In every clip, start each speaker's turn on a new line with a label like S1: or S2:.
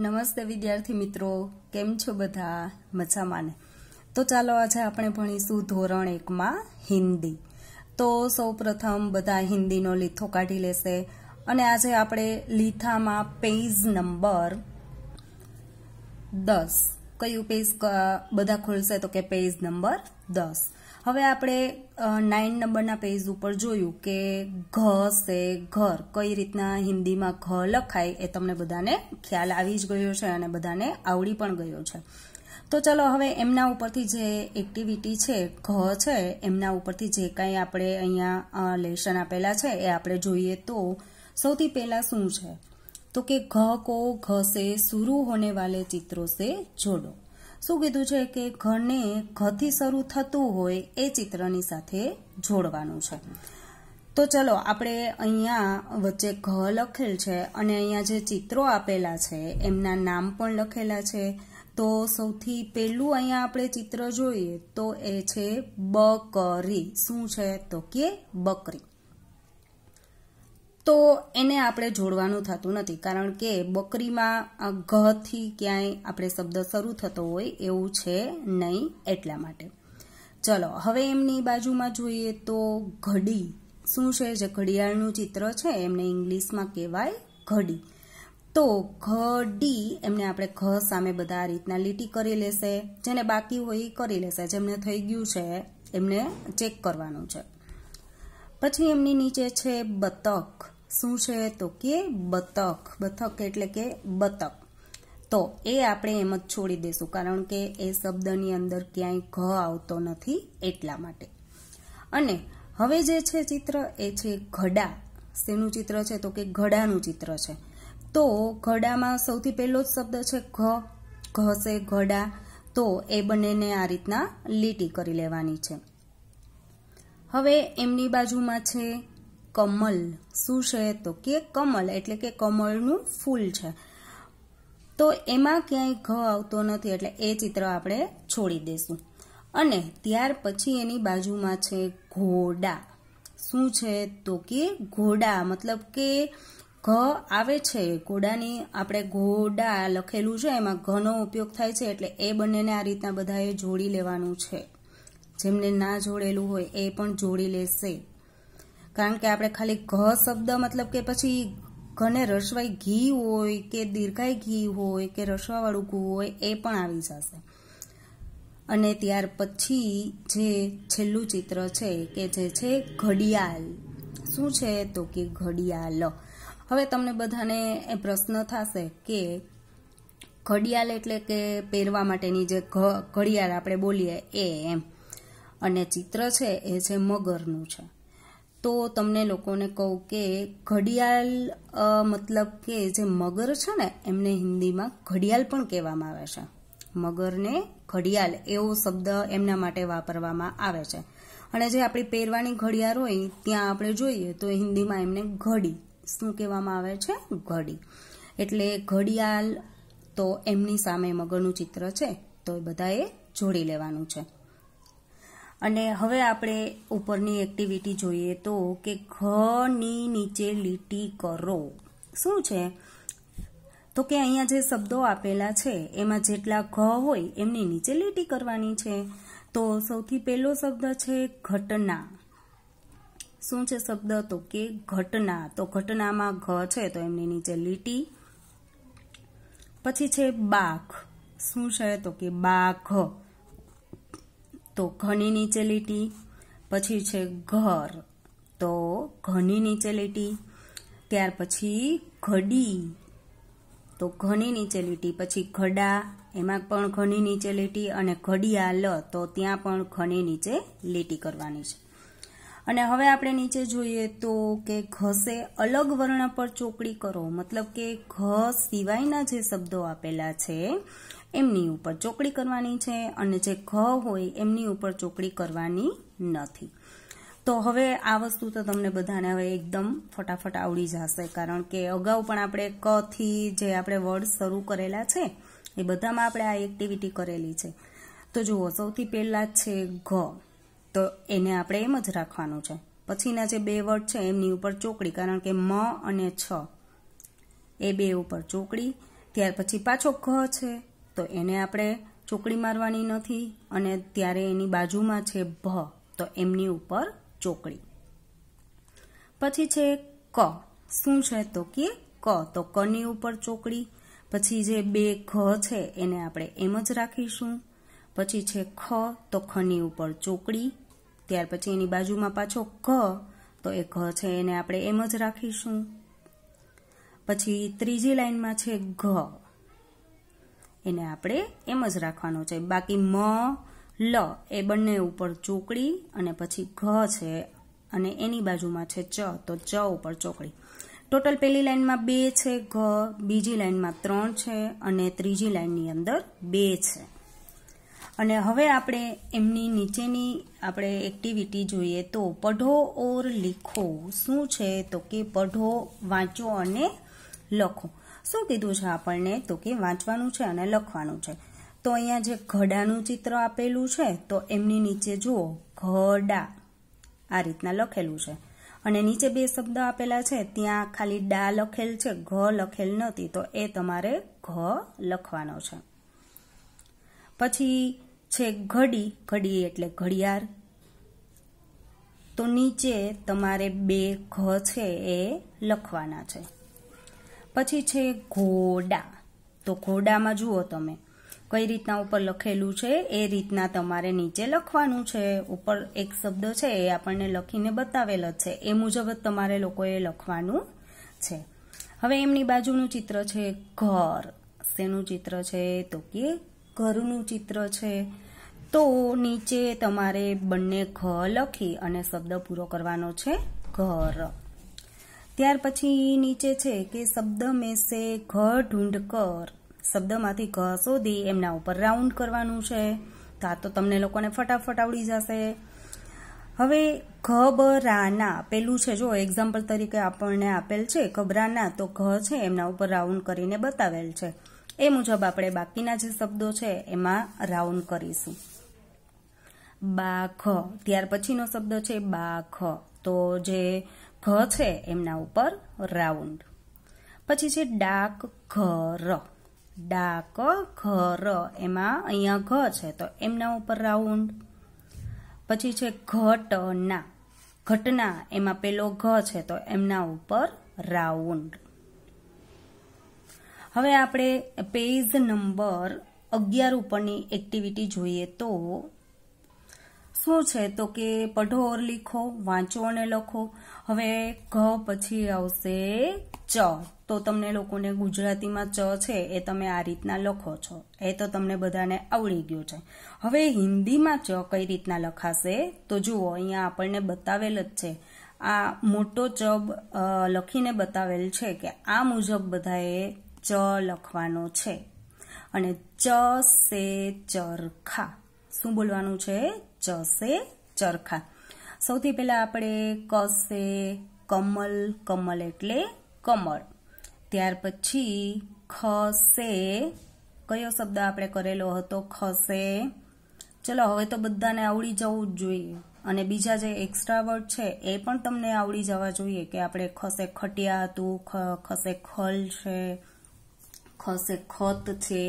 S1: નમસ્તે વિદ્યાર્થી મિત્રો કેમ છો બધા મજામાં ને તો ચાલો આજે આપણે ભણીશું ધોરણ એકમાં હિન્દી તો સૌ પ્રથમ બધા હિન્દીનો લીથો કાઢી લેશે અને આજે આપણે લીથામાં પેજ નંબર દસ કયું પેજ બધા ખોલશે તો કે પેજ નંબર દસ હવે આપણે નાઇન નંબરના પેજ ઉપર જોયું કે ઘ સે ઘર કઈ રીતના હિન્દીમાં ઘ લખાય એ તમને બધાને ખ્યાલ આવી જ ગયો છે અને બધાને આવડી પણ ગયો છે તો ચલો હવે એમના ઉપરથી જે એક્ટિવિટી છે ઘ છે એમના ઉપરથી જે કાંઈ આપણે અહીંયા લેશન આપેલા છે એ આપણે જોઈએ તો સૌથી પહેલાં શું છે તો કે ઘ કો ઘ સે શરૂ હોને વાલે ચિત્રો સે જોડો શું કીધું છે કે ઘને ઘથી શરૂ થતું હોય એ ચિત્રની સાથે જોડવાનું છે તો ચલો આપણે અહીંયા વચ્ચે ઘ લખેલ છે અને અહીંયા જે ચિત્રો આપેલા છે એમના નામ પણ લખેલા છે તો સૌથી પહેલું અહીંયા આપણે ચિત્ર જોઈએ તો એ છે બકરી શું છે તો કે બકરી તો એને આપણે જોડવાનું થતું નથી કારણ કે બકરીમાં ઘથી ક્યાંય આપણે શબ્દ શરૂ થતો હોય એવું છે નહીં એટલા માટે ચલો હવે એમની બાજુમાં જોઈએ તો ઘડી શું છે જે ઘડિયાળનું ચિત્ર છે એમને ઇંગ્લિશમાં કહેવાય ઘડી તો ઘડી એમને આપણે ઘ સામે બધા રીતના લીટી કરી લેશે જેને બાકી હોય એ કરી લેશે જેમને થઈ ગયું છે એમને ચેક કરવાનું છે પછી એમની નીચે છે બતક શું છે તો કે બતક બતક એટલે કે બતક તો એ આપણે એમ જ છોડી દઈશું કારણ કે એ શબ્દની અંદર ક્યાંય ઘ આવતો નથી એટલા માટે અને હવે જે છે ચિત્ર એ છે ઘડા શેનું ચિત્ર છે તો કે ઘડાનું ચિત્ર છે તો ઘડામાં સૌથી પહેલો જ શબ્દ છે ઘ ઘ ઘસે ઘડા તો એ બંનેને આ રીતના લીટી કરી લેવાની છે હવે એમની બાજુમાં છે કમલ શું છે તો કે કમલ એટલે કે કમળનું ફૂલ છે તો એમાં ક્યાંય ઘ આવતો નથી એટલે એ ચિત્ર આપણે છોડી દઈશું અને ત્યાર પછી એની બાજુમાં છે ઘોડા શું છે તો કે ઘોડા મતલબ કે ઘ આવે છે ઘોડાની આપણે ઘોડા લખેલું છે એમાં ઘનો ઉપયોગ થાય છે એટલે એ બંનેને આ રીતના બધાએ જોડી લેવાનું છે જેમને ના જોડેલું હોય એ પણ જોડી લેશે કારણ કે આપણે ખાલી ઘ શબ્દ મતલબ કે પછી ઘને રસવાઈ ઘી હોય કે દીર્ઘાઈ ઘી હોય કે રસવાવાળું ઘી હોય એ પણ આવી જશે અને ત્યાર પછી જે છેલ્લું ચિત્ર છે કે જે છે ઘડિયાળ શું છે તો કે ઘડિયાળ હવે તમને બધાને એ પ્રશ્ન થશે કે ઘડિયાળ એટલે કે પહેરવા માટેની જે ઘડિયાળ આપણે બોલીએ એ એમ અને ચિત્ર છે એ છે મગરનું છે તો તમને લોકોને કહું કે ઘડિયાળ મતલબ કે જે મગર છે ને એમને હિન્દીમાં ઘડિયાળ પણ કહેવામાં આવે છે મગરને ઘડિયાળ એવો શબ્દ એમના માટે વાપરવામાં આવે છે અને જે આપણી પહેરવાની ઘડિયાળ હોય ત્યાં આપણે જોઈએ તો હિન્દીમાં એમને ઘડી શું કહેવામાં આવે છે ઘડી એટલે ઘડિયાળ તો એમની સામે મગરનું ચિત્ર છે તો એ બધાએ જોડી લેવાનું છે અને હવે આપણે ઉપરની એક્ટિવિટી જોઈએ તો કે ઘની નીચે લીટી કરો શું છે તો કે અહીંયા જે શબ્દો આપેલા છે એમાં જેટલા ઘ હોય એમની નીચે લીટી કરવાની છે તો સૌથી પહેલો શબ્દ છે ઘટના શું છે શબ્દ તો કે ઘટના તો ઘટનામાં ઘ છે તો એમની નીચે લીટી પછી છે બાઘ શું છે તો કે બાઘ તો ઘની નીચે લીટી પછી છે ઘર તો ઘની નીચે લીટી ત્યાર પછી ઘડી તો ઘની નીચે લીટી પછી ઘડા એમાં પણ ઘની નીચે લીટી અને ઘડિયાળ તો ત્યાં પણ ઘની નીચે લીટી કરવાની છે અને હવે આપણે નીચે જોઈએ તો કે ઘસે અલગ વર્ણ પર ચોકડી કરો મતલબ કે ઘ સિવાયના જે શબ્દો આપેલા છે એમની ઉપર ચોકડી કરવાની છે અને જે ઘ હોય એમની ઉપર ચોકડી કરવાની નથી તો હવે આ વસ્તુ તો તમને બધાને હવે એકદમ ફટાફટ આવડી જશે કારણ કે અગાઉ પણ આપણે ક થી જે આપણે વર્ડ શરૂ કરેલા છે એ બધામાં આપણે આ એક્ટિવિટી કરેલી છે તો જુઓ સૌથી પહેલાં છે ઘ તો એને આપણે એમ જ રાખવાનું છે પછીના જે બે વર્ડ છે એમની ઉપર ચોકડી કારણ કે મ અને છ એ બે ઉપર ચોકડી ત્યાર પછી પાછો ઘ છે તો એને આપણે ચોકડી મારવાની નથી અને ત્યારે એની બાજુમાં છે ભ તો એમની ઉપર ચોકડી પછી છે ક શું છે તો કે ક તો કની ઉપર ચોકડી પછી જે બે ઘ છે એને આપણે એમ જ રાખીશું પછી છે ખ તો ખની ઉપર ચોકડી ત્યાર પછી એની બાજુમાં પાછો ઘ તો એ ઘ છે એને આપણે એમ જ રાખીશું પછી ત્રીજી લાઈનમાં છે ઘ એને આપણે એમ જ રાખવાનો છે બાકી મ લ એ બંને ઉપર ચોકડી અને પછી ઘ છે અને એની બાજુમાં છે ચ તો ચ ઉપર ચોકડી ટોટલ પહેલી લાઇનમાં બે છે ઘ બીજી લાઇનમાં ત્રણ છે અને ત્રીજી લાઇનની અંદર બે છે અને હવે આપણે એમની નીચેની આપણે એક્ટિવિટી જોઈએ તો પઢો ઓર લીખો શું છે તો કે પઢો વાંચો અને લખો શું કીધું છે આપણને તો કે વાંચવાનું છે અને લખવાનું છે તો અહીંયા જે ઘડાનું ચિત્ર આપેલું છે તો એમની નીચે જુઓ ઘડા આ રીતના લખેલું છે અને નીચે બે શબ્દ આપેલા છે ત્યાં ખાલી ડા લખેલ છે ઘ લખેલ નથી તો એ તમારે ઘ લખવાનો છે પછી છે ઘડી ઘડી એટલે ઘડિયાળ તો નીચે તમારે બે ઘ છે એ લખવાના છે પછી છે ઘોડા તો ઘોડામાં જુઓ તમે કઈ રીતના ઉપર લખેલું છે એ રીતના તમારે નીચે લખવાનું છે ઉપર એક શબ્દ છે એ આપણને લખીને બતાવેલ જ છે એ મુજબ જ તમારે લોકોએ લખવાનું છે હવે એમની બાજુનું ચિત્ર છે ઘર શેનું ચિત્ર છે તો કે ઘરનું ચિત્ર છે તો નીચે તમારે બંને ઘ લખી અને શબ્દ પૂરો કરવાનો છે ઘર ત્યાર પછી નીચે છે કે શબ્દ મેસે ઘ ઢૂંઢ કર શબ્દમાંથી ઘ શોધી એમના ઉપર રાઉન્ડ કરવાનું છે તો આ તો તમને લોકોને ફટાફટ આવડી જશે હવે ખબરાના પેલું છે જો એક્ઝામ્પલ તરીકે આપણને આપેલ છે ખબરાના તો ઘ છે એમના ઉપર રાઉન્ડ કરીને બતાવેલ છે એ મુજબ આપણે બાકીના જે શબ્દો છે એમાં રાઉન્ડ કરીશું બાખ ત્યાર પછીનો શબ્દ છે બાખ તો જે ઘ છે એમના ઉપર રાઉન્ડ પછી છે ડાક ઘર ડાક ઘર એમાં અહીંયા ઘ છે તો એમના ઉપર રાઉન્ડ પછી છે ઘટના ઘટના એમાં પેલો ઘ છે તો એમના ઉપર રાઉન્ડ હવે આપણે પેજ નંબર અગિયાર ઉપરની એક્ટિવિટી જોઈએ તો શું છે તો કે પઢો લીખો વાંચો અને લખો હવે ઘ પછી આવશે ચ તો તમને લોકોને ગુજરાતીમાં ચ છે એ તમે આ રીતના લખો છો એ તો તમને બધાને આવડી ગયું છે હવે હિન્દીમાં ચ કઈ રીતના લખાશે તો જુઓ અહીંયા આપણને બતાવેલ જ છે આ મોટો ચ લખીને બતાવેલ છે કે આ મુજબ બધાએ ચ લખવાનો છે અને ચ સે ચરખા શું બોલવાનું છે ચસે ચરખા સૌથી પહેલાં આપણે કસે કમલ કમલ એટલે કમળ ત્યાર પછી ખસે કયો શબ્દ આપણે કરેલો હતો ખસે ચલો હવે તો બધાને આવડી જવું જ જોઈએ અને બીજા જે એક્સ્ટ્રા વર્ડ છે એ પણ તમને આવડી જવા જોઈએ કે આપણે ખસે ખટિયા હતું ખસે ખલ છે ખસે ખત છે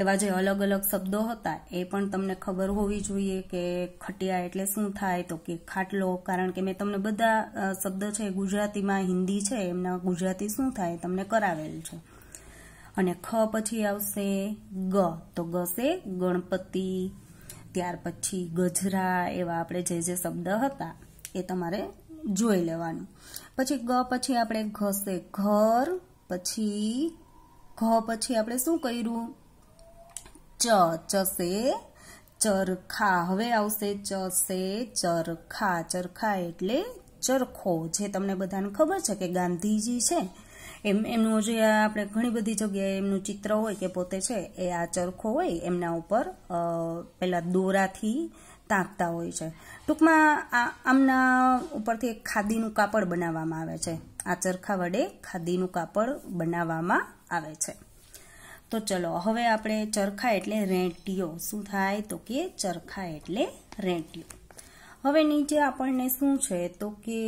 S1: એવા જે અલગ અલગ શબ્દો હતા એ પણ તમને ખબર હોવી જોઈએ કે ખટિયા એટલે શું થાય તો કે ખાટલો કારણ કે મેં તમને બધા શબ્દ છે ગુજરાતીમાં હિન્દી છે એમના ગુજરાતી શું થાય તમને કરાવેલ છે અને ખ પછી આવશે ગ તો ગસે ગણપતિ ત્યાર પછી ગજરા એવા આપણે જે જે શબ્દ હતા એ તમારે જોઈ લેવાનું પછી ગ પછી આપણે ઘસે ઘર પછી ઘ પછી આપણે શું કર્યું ચ ચસે ચરખા હવે આવશે ચસે ચરખા ચરખા એટલે ચરખો જે તમને બધાને ખબર છે કે ગાંધીજી છે એમ એમનું જે આપણે ઘણી બધી જગ્યાએ એમનું ચિત્ર હોય કે પોતે છે એ આ ચરખો હોય એમના ઉપર પેલા દોરાથી તાંકતા હોય છે ટૂંકમાં આ આમના ઉપરથી એક ખાદીનું કાપડ બનાવવામાં આવે છે આ ચરખા વડે ખાદીનું કાપડ બનાવવામાં આવે છે તો ચલો હવે આપણે ચરખા એટલે રેંટિયો શું થાય તો કે ચરખા એટલે રેંટિયો હવે નીચે આપણને શું છે તો કે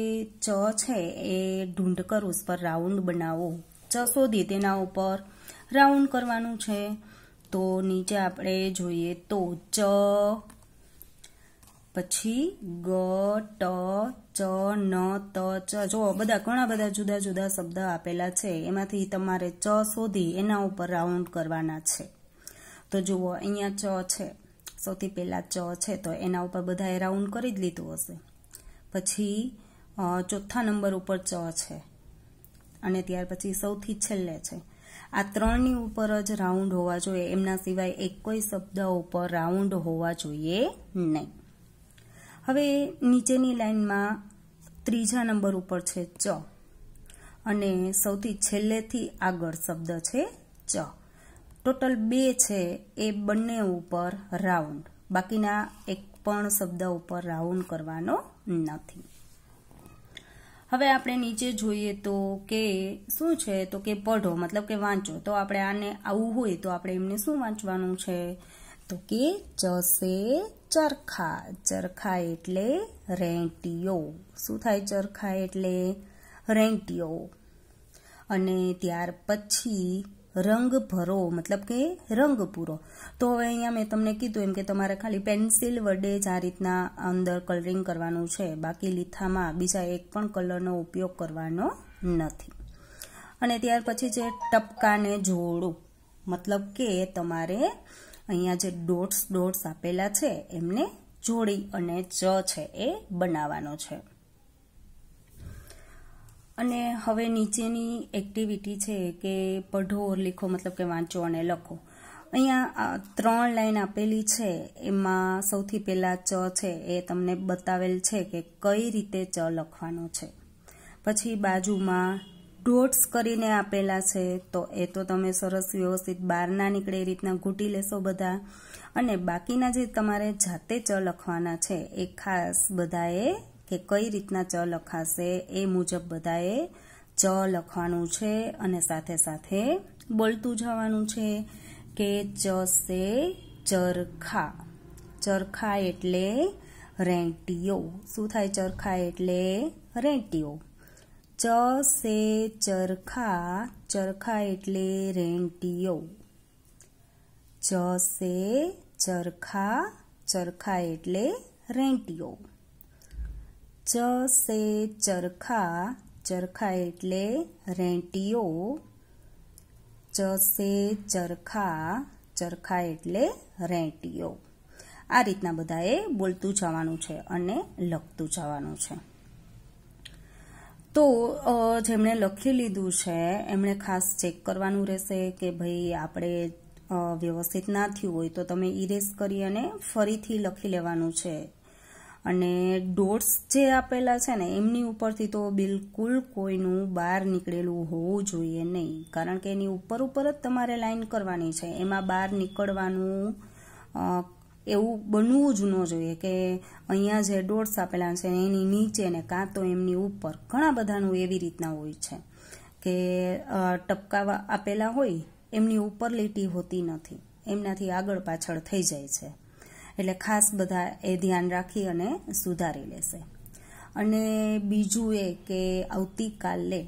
S1: ચ છે એ ઢૂંઢકર ઉપર રાઉન્ડ બનાવો ચ શોધી તેના ઉપર રાઉન્ડ કરવાનું છે તો નીચે આપણે જોઈએ તો ચ પછી ગ ટ ચ ન ત ચ જો બધા ઘણા બધા જુદા જુદા શબ્દ આપેલા છે એમાંથી તમારે ચ શોધી એના ઉપર રાઉન્ડ કરવાના છે તો જુઓ અહીંયા ચ છે સૌથી પહેલાં ચ છે તો એના ઉપર બધાએ રાઉન્ડ કરી જ લીધું હશે પછી ચોથા નંબર ઉપર ચ છે અને ત્યાર પછી સૌથી છેલ્લે છે આ ત્રણની ઉપર જ રાઉન્ડ હોવા જોઈએ એમના સિવાય એક કોઈ શબ્દ ઉપર રાઉન્ડ હોવા જોઈએ નહીં હવે નીચેની લાઇનમાં ત્રીજા નંબર ઉપર છે ચ અને સૌથી છેલ્લેથી આગળ શબ્દ છે ચ ટોટલ બે છે એ બંને ઉપર રાઉન્ડ બાકીના એક પણ શબ્દ ઉપર રાઉન્ડ કરવાનો નથી હવે આપણે નીચે જોઈએ તો કે શું છે તો કે પઢો મતલબ કે વાંચો તો આપણે આને આવું હોય તો આપણે એમને શું વાંચવાનું છે તો કે જશે ચરખા ચરખા એટલે રેંટીઓ શું થાય ચરખા એટલે રેંટીઓ અને ત્યાર પછી રંગ ભરો મતલબ કે રંગ પૂરો તો હવે અહીંયા મેં તમને કીધું એમ કે તમારે ખાલી પેન્સિલ વડે જ આ રીતના અંદર કલરિંગ કરવાનું છે બાકી લીથામાં બીજા એક પણ કલરનો ઉપયોગ કરવાનો નથી અને ત્યાર પછી છે ટપકાને જોડું મતલબ કે તમારે અહીંયા જે ડોટ્સ ડોટ્સ આપેલા છે એમને જોડી અને ચ છે એ બનાવવાનો છે અને હવે નીચેની એક્ટિવિટી છે કે પઢો લીખો મતલબ કે વાંચો અને લખો અહીંયા ત્રણ લાઈન આપેલી છે એમાં સૌથી પહેલાં ચ છે એ તમને બતાવેલ છે કે કઈ રીતે ચ લખવાનો છે પછી બાજુમાં ડોટ્સ કરીને આપેલા છે તો એ તો તમે સરસ વ્યવસ્થિત બહાર ના નીકળે એ રીતના ઘૂંટી લેશો બધા અને બાકીના જે તમારે જાતે ચ લખવાના છે એ ખાસ બધાએ કે કઈ રીતના ચ લખાશે એ મુજબ બધાએ ચ લખવાનું છે અને સાથે સાથે બોલતું જવાનું છે કે ચસે ચરખા ચરખા એટલે રેંટીઓ શું થાય ચરખા એટલે રેંટીઓ ચ સે ચરખા ચરખા એટલે રેન્ટીઓ ચ સે ચરખા ચરખા એટલે રેન્ટીઓ ચ સે ચરખા ચરખા એટલે રેન્ટીઓ સે ચરખા ચરખા એટલે રેન્ટીઓ આ રીતના બધાએ બોલતું જવાનું છે અને લખતું જવાનું છે તો જેમણે લખી લીધું છે એમણે ખાસ ચેક કરવાનું રહેશે કે ભાઈ આપણે વ્યવસ્થિત ના થયું હોય તો તમે ઇરેઝ કરી અને ફરીથી લખી લેવાનું છે અને ડોટ્સ જે આપેલા છે ને એમની ઉપરથી તો બિલકુલ કોઈનું બહાર નીકળેલું હોવું જોઈએ નહીં કારણ કે એની ઉપર ઉપર જ તમારે લાઈન કરવાની છે એમાં બહાર નીકળવાનું એવું બનવું જ ન જોઈએ કે અહીંયા જે ડોટ્સ આપેલા છે એની નીચે ને કાં તો એમની ઉપર ઘણા બધાનું એવી રીતના હોય છે કે ટપકાવા આપેલા હોય એમની ઉપર લીટી હોતી નથી એમનાથી આગળ પાછળ થઈ જાય છે એટલે ખાસ બધા એ ધ્યાન રાખી અને સુધારી લેશે અને બીજું એ કે આવતીકાલે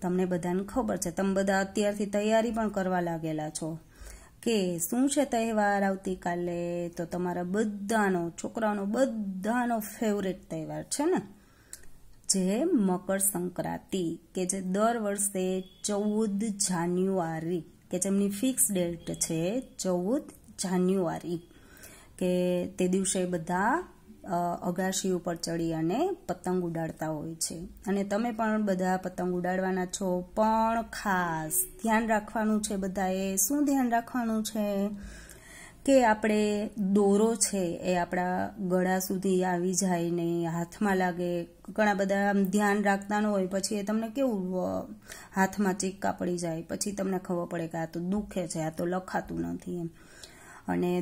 S1: તમને બધાને ખબર છે તમે બધા અત્યારથી તૈયારી પણ કરવા લાગેલા છો કે શું છે તહેવાર આવતીકાલે તો તમારા બધાનો છોકરાઓનો બધાનો ફેવરેટ તહેવાર છે ને જે મકર સંક્રાંતિ કે જે દર વર્ષે ચૌદ જાન્યુઆરી કે જેમની ફિક્સ ડેટ છે ચૌદ જાન્યુઆરી કે તે દિવસે બધા અગાશી ઉપર ચડી અને પતંગ ઉડાડતા હોય છે અને તમે પણ બધા પતંગ ઉડાડવાના છો પણ ખાસ ધ્યાન રાખવાનું છે બધાએ શું ધ્યાન રાખવાનું છે કે આપણે દોરો છે એ આપણા ગળા સુધી આવી જાય નહીં હાથમાં લાગે ઘણા બધા આમ ધ્યાન રાખતા ન હોય પછી એ તમને કેવું હાથમાં ચીક્કા પડી જાય પછી તમને ખબર પડે કે આ તો દુખે છે આ તો લખાતું નથી એમ અને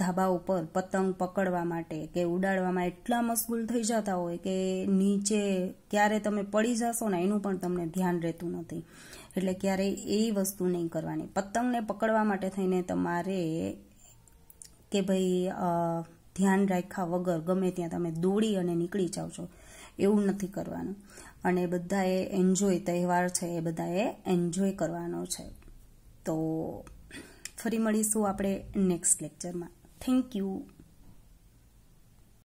S1: ધાબા ઉપર પતંગ પકડવા માટે કે ઉડાડવામાં એટલા મશગુલ થઈ જતા હોય કે નીચે ક્યારે તમે પડી જશો ને એનું પણ તમને ધ્યાન રહેતું નથી એટલે ક્યારે એ વસ્તુ નહીં કરવાની પતંગને પકડવા માટે થઈને તમારે કે ભાઈ ધ્યાન રાખ્યા વગર ગમે ત્યાં તમે દોડી અને નીકળી જાઓ છો એવું નથી કરવાનું અને બધાએ એન્જોય તહેવાર છે એ બધાએ એન્જોય કરવાનો છે તો ફરી મળીશું આપણે નેક્સ્ટ લેક્ચરમાં થેન્ક યુ